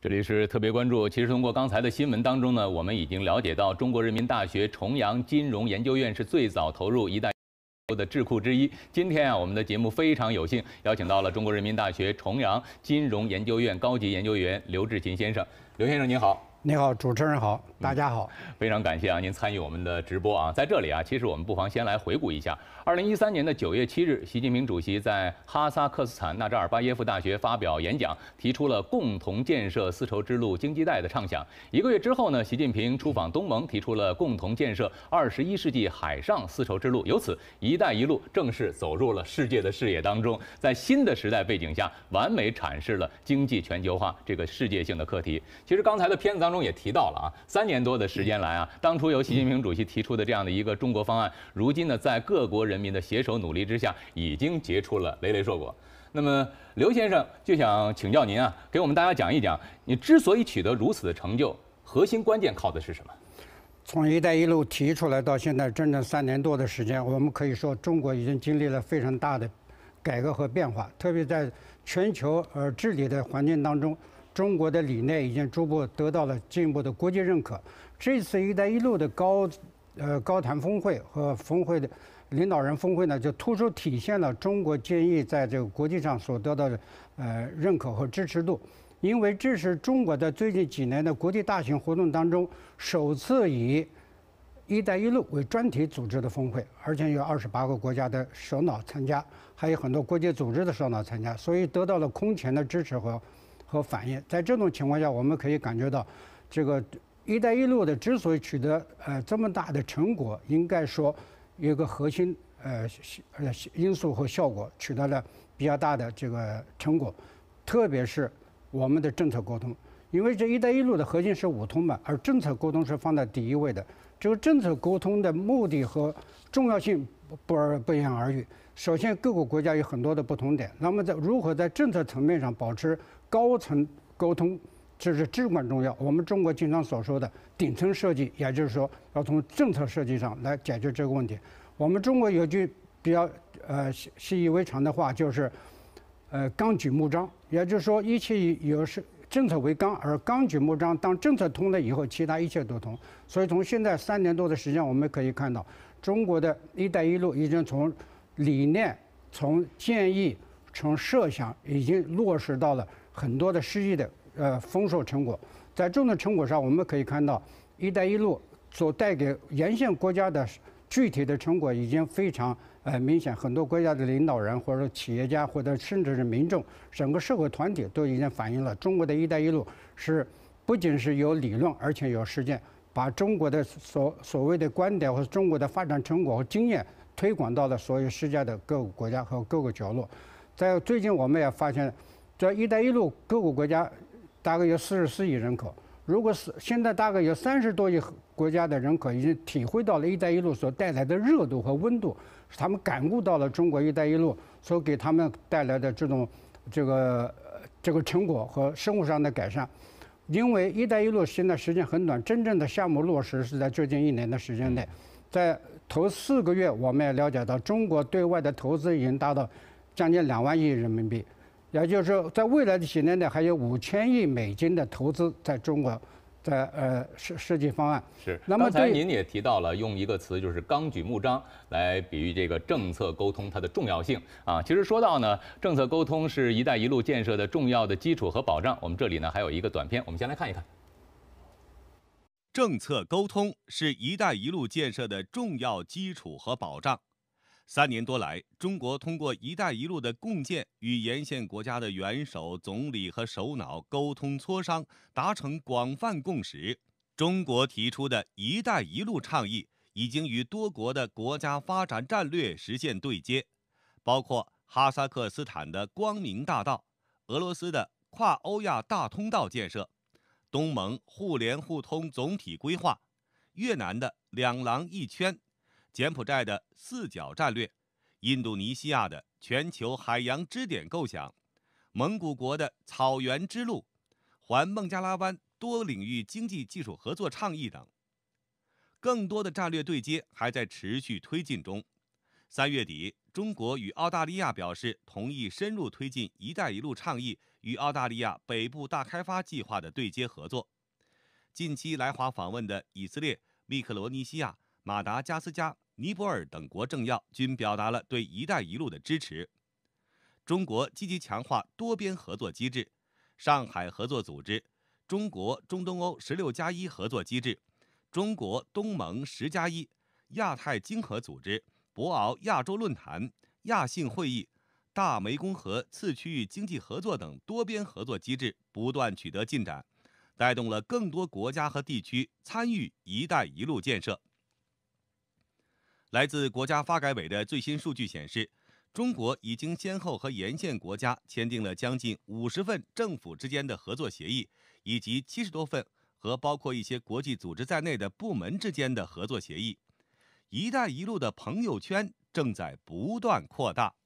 这里是特别关注。其实通过刚才的新闻当中呢，我们已经了解到中国人民大学重阳金融研究院是最早投入一路”的智库之一。今天啊，我们的节目非常有幸邀请到了中国人民大学重阳金融研究院高级研究员刘志勤先生。刘先生您好，你好，主持人好。大家好，非常感谢啊！您参与我们的直播啊，在这里啊，其实我们不妨先来回顾一下，二零一三年的九月七日，习近平主席在哈萨克斯坦纳扎尔巴耶夫大学发表演讲，提出了共同建设丝绸之路经济带的畅想。一个月之后呢，习近平出访东盟，提出了共同建设二十一世纪海上丝绸之路，由此“一带一路”正式走入了世界的视野当中。在新的时代背景下，完美阐释了经济全球化这个世界性的课题。其实刚才的片子当中也提到了啊，三。年多的时间来啊，当初由习近平主席提出的这样的一个中国方案，如今呢，在各国人民的携手努力之下，已经结出了累累硕果。那么，刘先生就想请教您啊，给我们大家讲一讲，你之所以取得如此的成就，核心关键靠的是什么？从“一带一路”提出来到现在，整整三年多的时间，我们可以说，中国已经经历了非常大的改革和变化，特别在全球呃治理的环境当中。中国的理念已经逐步得到了进一步的国际认可。这次“一带一路”的高呃高谈峰会和峰会的领导人峰会呢，就突出体现了中国建议在这个国际上所得到的呃认可和支持度。因为这是中国在最近几年的国际大型活动当中首次以“一带一路”为专题组织的峰会，而且有二十八个国家的首脑参加，还有很多国际组织的首脑参加，所以得到了空前的支持和。和反应，在这种情况下，我们可以感觉到，这个“一带一路”的之所以取得呃这么大的成果，应该说有一个核心呃呃因素和效果取得了比较大的这个成果，特别是我们的政策沟通，因为这一带一路的核心是五通嘛，而政策沟通是放在第一位的，这个政策沟通的目的和重要性。不而不言而喻。首先，各个国家有很多的不同点。那么，在如何在政策层面上保持高层沟通，这是至关重要。我们中国经常所说的顶层设计，也就是说，要从政策设计上来解决这个问题。我们中国有句比较呃习习以为常的话，就是呃纲举目张，也就是说，一切以有是政策为纲，而纲举目张。当政策通了以后，其他一切都通。所以，从现在三年多的时间，我们可以看到。中国的一带一路已经从理念、从建议、从设想，已经落实到了很多的实际的呃丰硕成果。在众多成果上，我们可以看到，一带一路所带给沿线国家的具体的成果已经非常呃明显。很多国家的领导人，或者说企业家，或者甚至是民众，整个社会团体都已经反映了，中国的一带一路是不仅是有理论，而且有实践。把中国的所所谓的观点和中国的发展成果和经验推广到了所有世界的各个国家和各个角落。在最近，我们也发现，在“一带一路”各个国家，大概有四十四亿人口。如果是现在，大概有三十多亿国家的人口已经体会到了“一带一路”所带来的热度和温度，使他们感悟到了中国“一带一路”所给他们带来的这种这个这个成果和生活上的改善。因为“一带一路”现在时间很短，真正的项目落实是在最近一年的时间内。在头四个月，我们也了解到，中国对外的投资已经达到将近两万亿人民币，也就是说，在未来的几年内，还有五千亿美金的投资在中国。的呃设设计方案是，那么刚才您也提到了，用一个词就是“纲举目张”来比喻这个政策沟通它的重要性啊。其实说到呢，政策沟通是一带一路建设的重要的基础和保障。我们这里呢还有一个短片，我们先来看一看。政策沟通是一带一路建设的重要基础和保障。三年多来，中国通过“一带一路”的共建，与沿线国家的元首、总理和首脑沟通磋商，达成广泛共识。中国提出的一带一路倡议已经与多国的国家发展战略实现对接，包括哈萨克斯坦的光明大道、俄罗斯的跨欧亚大通道建设、东盟互联互通总体规划、越南的两廊一圈。柬埔寨的“四角战略”，印度尼西亚的“全球海洋支点”构想，蒙古国的“草原之路”，环孟加拉湾多领域经济技术合作倡议等，更多的战略对接还在持续推进中。三月底，中国与澳大利亚表示同意深入推进“一带一路”倡议与澳大利亚北部大开发计划的对接合作。近期来华访问的以色列、密克罗尼西亚、马达加斯加。尼泊尔等国政要均表达了对“一带一路”的支持。中国积极强化多边合作机制，上海合作组织、中国中东欧十六加一合作机制、中国东盟十加一、亚太经合组织、博鳌亚洲论坛、亚信会议、大湄公河次区域经济合作等多边合作机制不断取得进展，带动了更多国家和地区参与“一带一路”建设。来自国家发改委的最新数据显示，中国已经先后和沿线国家签订了将近五十份政府之间的合作协议，以及七十多份和包括一些国际组织在内的部门之间的合作协议。“一带一路”的朋友圈正在不断扩大。